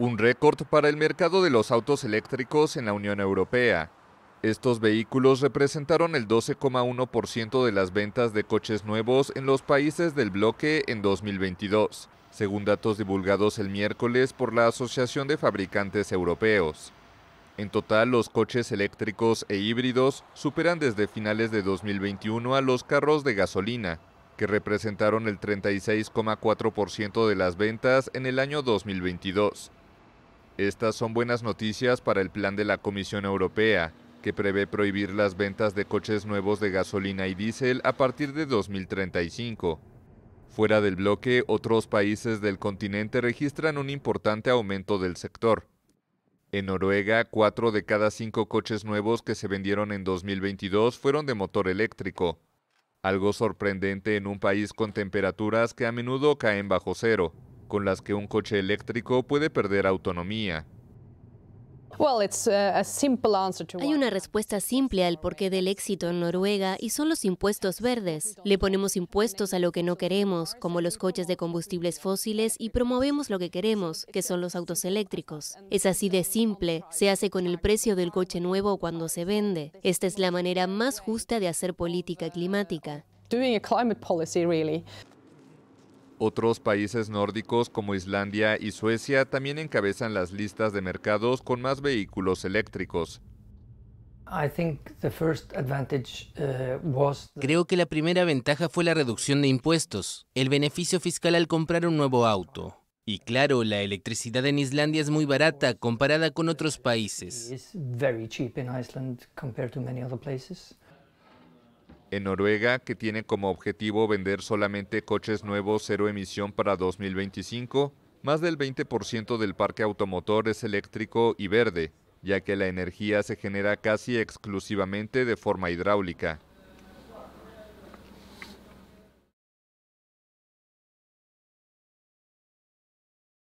un récord para el mercado de los autos eléctricos en la Unión Europea. Estos vehículos representaron el 12,1% de las ventas de coches nuevos en los países del bloque en 2022, según datos divulgados el miércoles por la Asociación de Fabricantes Europeos. En total, los coches eléctricos e híbridos superan desde finales de 2021 a los carros de gasolina, que representaron el 36,4% de las ventas en el año 2022 estas son buenas noticias para el plan de la Comisión Europea, que prevé prohibir las ventas de coches nuevos de gasolina y diésel a partir de 2035. Fuera del bloque, otros países del continente registran un importante aumento del sector. En Noruega, cuatro de cada cinco coches nuevos que se vendieron en 2022 fueron de motor eléctrico, algo sorprendente en un país con temperaturas que a menudo caen bajo cero con las que un coche eléctrico puede perder autonomía. Hay una respuesta simple al porqué del éxito en Noruega y son los impuestos verdes. Le ponemos impuestos a lo que no queremos, como los coches de combustibles fósiles, y promovemos lo que queremos, que son los autos eléctricos. Es así de simple, se hace con el precio del coche nuevo cuando se vende. Esta es la manera más justa de hacer política climática. Otros países nórdicos como Islandia y Suecia también encabezan las listas de mercados con más vehículos eléctricos. Uh, Creo que la primera ventaja fue la reducción de impuestos, el beneficio fiscal al comprar un nuevo auto. Y claro, la electricidad en Islandia es muy barata comparada con otros países en Noruega, que tiene como objetivo vender solamente coches nuevos cero emisión para 2025, más del 20% del parque automotor es eléctrico y verde, ya que la energía se genera casi exclusivamente de forma hidráulica.